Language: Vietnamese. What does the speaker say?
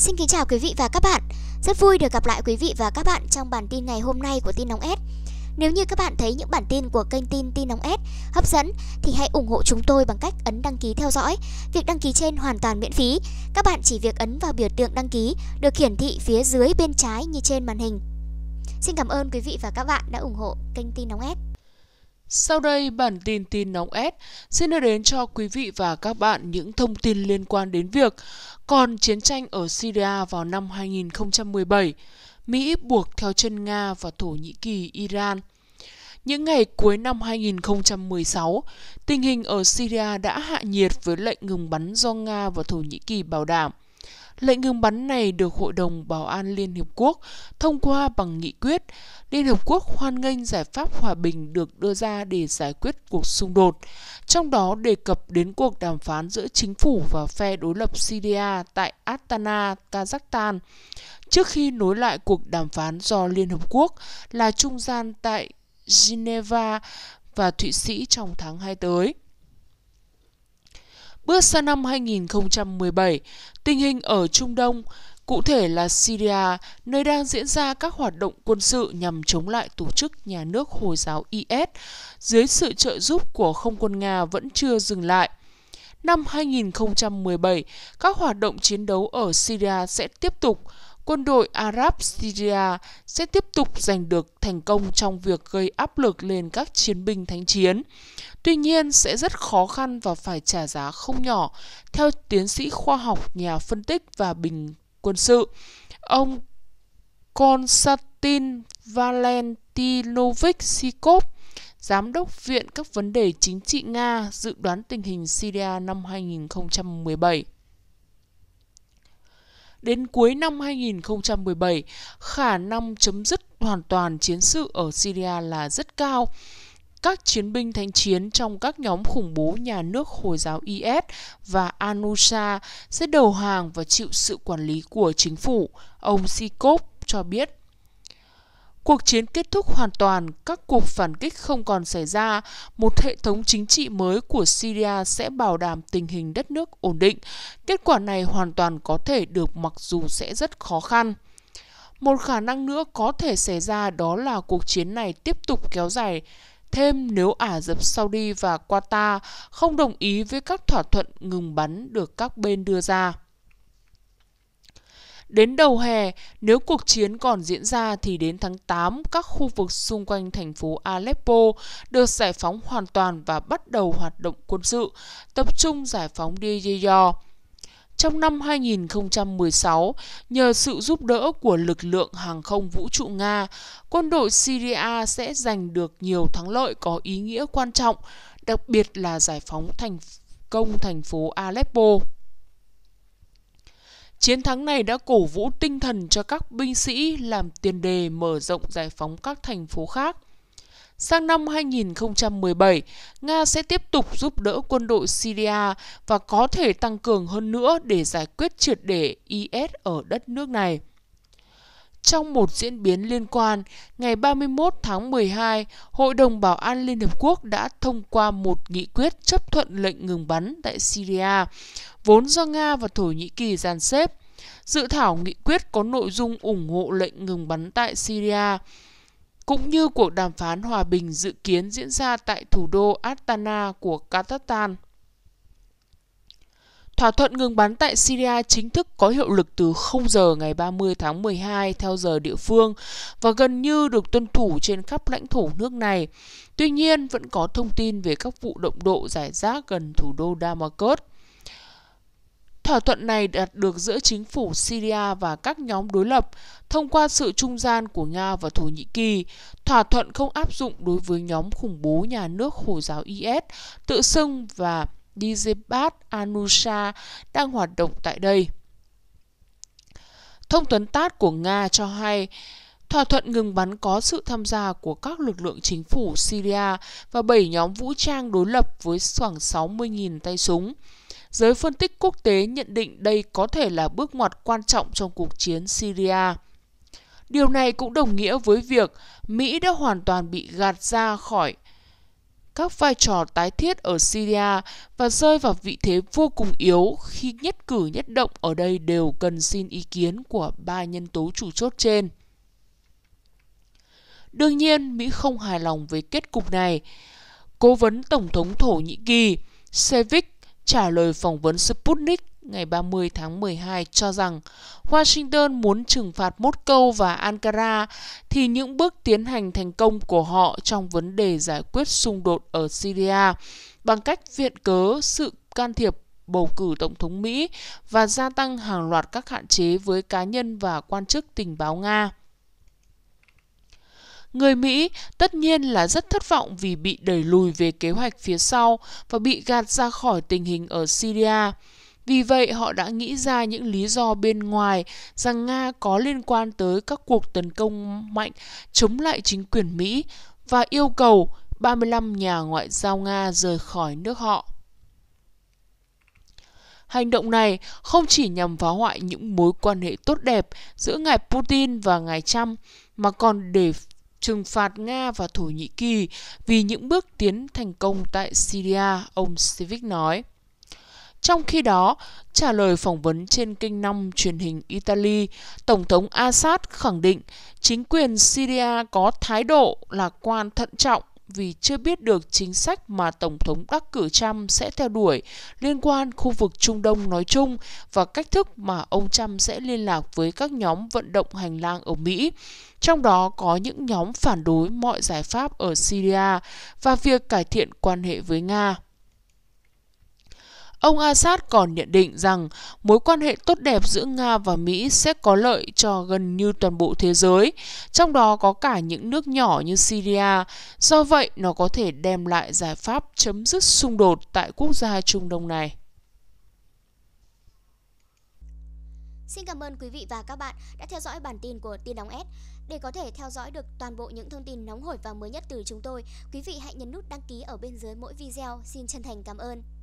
Xin kính chào quý vị và các bạn. Rất vui được gặp lại quý vị và các bạn trong bản tin ngày hôm nay của Tin nóng S. Nếu như các bạn thấy những bản tin của kênh tin Tin nóng S hấp dẫn thì hãy ủng hộ chúng tôi bằng cách ấn đăng ký theo dõi. Việc đăng ký trên hoàn toàn miễn phí. Các bạn chỉ việc ấn vào biểu tượng đăng ký được hiển thị phía dưới bên trái như trên màn hình. Xin cảm ơn quý vị và các bạn đã ủng hộ kênh tin nóng S. Sau đây, bản tin tin nóng S xin đưa đến cho quý vị và các bạn những thông tin liên quan đến việc còn chiến tranh ở Syria vào năm 2017, Mỹ buộc theo chân Nga và Thổ Nhĩ Kỳ, Iran. Những ngày cuối năm 2016, tình hình ở Syria đã hạ nhiệt với lệnh ngừng bắn do Nga và Thổ Nhĩ Kỳ bảo đảm. Lệnh ngừng bắn này được Hội đồng Bảo an Liên Hiệp Quốc thông qua bằng nghị quyết. Liên hiệp Quốc hoan nghênh giải pháp hòa bình được đưa ra để giải quyết cuộc xung đột, trong đó đề cập đến cuộc đàm phán giữa chính phủ và phe đối lập Syria tại Astana, Kazakhstan, trước khi nối lại cuộc đàm phán do Liên Hợp Quốc là trung gian tại Geneva và Thụy Sĩ trong tháng 2 tới. Bước sang năm 2017, tình hình ở Trung Đông, cụ thể là Syria, nơi đang diễn ra các hoạt động quân sự nhằm chống lại tổ chức nhà nước Hồi giáo IS, dưới sự trợ giúp của không quân Nga vẫn chưa dừng lại. Năm 2017, các hoạt động chiến đấu ở Syria sẽ tiếp tục, quân đội Ả Ráp Syria sẽ tiếp tục giành được thành công trong việc gây áp lực lên các chiến binh thánh chiến. Tuy nhiên, sẽ rất khó khăn và phải trả giá không nhỏ, theo tiến sĩ khoa học, nhà phân tích và bình quân sự. Ông Konstantin Valentinovich Sikov, Giám đốc Viện các vấn đề chính trị Nga dự đoán tình hình Syria năm 2017. Đến cuối năm 2017, khả năng chấm dứt hoàn toàn chiến sự ở Syria là rất cao các chiến binh thanh chiến trong các nhóm khủng bố nhà nước Hồi giáo IS và Anusha sẽ đầu hàng và chịu sự quản lý của chính phủ, ông Sikop cho biết. Cuộc chiến kết thúc hoàn toàn, các cuộc phản kích không còn xảy ra, một hệ thống chính trị mới của Syria sẽ bảo đảm tình hình đất nước ổn định. Kết quả này hoàn toàn có thể được mặc dù sẽ rất khó khăn. Một khả năng nữa có thể xảy ra đó là cuộc chiến này tiếp tục kéo dài thêm nếu Ả Rập Saudi và Qatar không đồng ý với các thỏa thuận ngừng bắn được các bên đưa ra. Đến đầu hè, nếu cuộc chiến còn diễn ra thì đến tháng 8, các khu vực xung quanh thành phố Aleppo được giải phóng hoàn toàn và bắt đầu hoạt động quân sự, tập trung giải phóng Deir trong năm 2016, nhờ sự giúp đỡ của lực lượng hàng không vũ trụ Nga, quân đội Syria sẽ giành được nhiều thắng lợi có ý nghĩa quan trọng, đặc biệt là giải phóng thành công thành phố Aleppo. Chiến thắng này đã cổ vũ tinh thần cho các binh sĩ làm tiền đề mở rộng giải phóng các thành phố khác. Sang năm 2017, Nga sẽ tiếp tục giúp đỡ quân đội Syria và có thể tăng cường hơn nữa để giải quyết triệt để IS ở đất nước này. Trong một diễn biến liên quan, ngày 31 tháng 12, Hội đồng Bảo an Liên Hợp Quốc đã thông qua một nghị quyết chấp thuận lệnh ngừng bắn tại Syria, vốn do Nga và Thổ Nhĩ Kỳ dàn xếp. Dự thảo nghị quyết có nội dung ủng hộ lệnh ngừng bắn tại Syria, cũng như cuộc đàm phán hòa bình dự kiến diễn ra tại thủ đô Astana của Kazakhstan. Thỏa thuận ngừng bắn tại Syria chính thức có hiệu lực từ 0 giờ ngày 30 tháng 12 theo giờ địa phương và gần như được tuân thủ trên khắp lãnh thổ nước này. Tuy nhiên, vẫn có thông tin về các vụ động độ giải rác gần thủ đô Damascus. Thỏa thuận này đạt được giữa chính phủ Syria và các nhóm đối lập thông qua sự trung gian của Nga và Thổ Nhĩ Kỳ. Thỏa thuận không áp dụng đối với nhóm khủng bố nhà nước Hồi giáo IS tự xưng và Dijebat Anusha đang hoạt động tại đây. Thông tấn TAT của Nga cho hay, thỏa thuận ngừng bắn có sự tham gia của các lực lượng chính phủ Syria và 7 nhóm vũ trang đối lập với khoảng 60.000 tay súng. Giới phân tích quốc tế nhận định đây có thể là bước ngoặt quan trọng trong cuộc chiến Syria. Điều này cũng đồng nghĩa với việc Mỹ đã hoàn toàn bị gạt ra khỏi các vai trò tái thiết ở Syria và rơi vào vị thế vô cùng yếu khi nhất cử nhất động ở đây đều cần xin ý kiến của ba nhân tố chủ chốt trên. Đương nhiên, Mỹ không hài lòng với kết cục này. Cố vấn Tổng thống Thổ Nhĩ Kỳ, Sevik, trả lời phỏng vấn Sputnik ngày 30 tháng 12 cho rằng Washington muốn trừng phạt Moscow và Ankara thì những bước tiến hành thành công của họ trong vấn đề giải quyết xung đột ở Syria bằng cách viện cớ sự can thiệp bầu cử tổng thống Mỹ và gia tăng hàng loạt các hạn chế với cá nhân và quan chức tình báo Nga người Mỹ tất nhiên là rất thất vọng vì bị đẩy lùi về kế hoạch phía sau và bị gạt ra khỏi tình hình ở Syria. Vì vậy, họ đã nghĩ ra những lý do bên ngoài rằng Nga có liên quan tới các cuộc tấn công mạnh chống lại chính quyền Mỹ và yêu cầu 35 nhà ngoại giao Nga rời khỏi nước họ. Hành động này không chỉ nhằm phá hoại những mối quan hệ tốt đẹp giữa ngài Putin và ngài Trump, mà còn để trừng phạt Nga và Thổ Nhĩ Kỳ vì những bước tiến thành công tại Syria, ông Civic nói. Trong khi đó, trả lời phỏng vấn trên kênh 5 truyền hình Italy, Tổng thống Assad khẳng định chính quyền Syria có thái độ lạc quan thận trọng vì chưa biết được chính sách mà Tổng thống đắc cử Trump sẽ theo đuổi liên quan khu vực Trung Đông nói chung và cách thức mà ông Trump sẽ liên lạc với các nhóm vận động hành lang ở Mỹ, trong đó có những nhóm phản đối mọi giải pháp ở Syria và việc cải thiện quan hệ với Nga. Ông Assad còn nhận định rằng mối quan hệ tốt đẹp giữa Nga và Mỹ sẽ có lợi cho gần như toàn bộ thế giới, trong đó có cả những nước nhỏ như Syria. Do vậy, nó có thể đem lại giải pháp chấm dứt xung đột tại quốc gia Trung Đông này. Xin cảm ơn quý vị và các bạn đã theo dõi bản tin của Tin Đóng S. Để có thể theo dõi được toàn bộ những thông tin nóng hổi và mới nhất từ chúng tôi, quý vị hãy nhấn nút đăng ký ở bên dưới mỗi video. Xin chân thành cảm ơn.